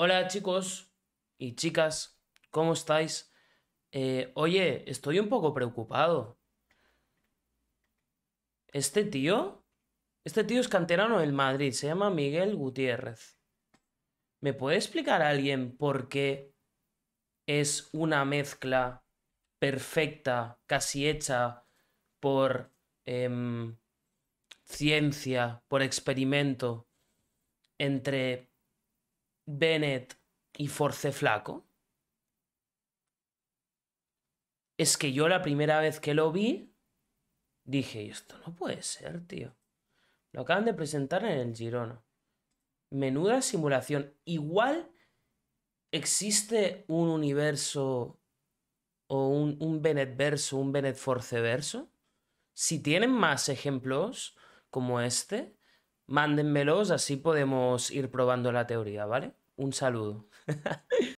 Hola chicos y chicas, ¿cómo estáis? Eh, oye, estoy un poco preocupado. ¿Este tío? Este tío es canterano del Madrid, se llama Miguel Gutiérrez. ¿Me puede explicar a alguien por qué es una mezcla perfecta, casi hecha por em, ciencia, por experimento, entre Bennett y Force Flaco. Es que yo la primera vez que lo vi, dije, esto no puede ser, tío. Lo acaban de presentar en el Girona. Menuda simulación. Igual existe un universo o un, un Bennett verso, un Bennett Force verso. Si tienen más ejemplos como este, mándenmelos, así podemos ir probando la teoría, ¿vale? Un saludo.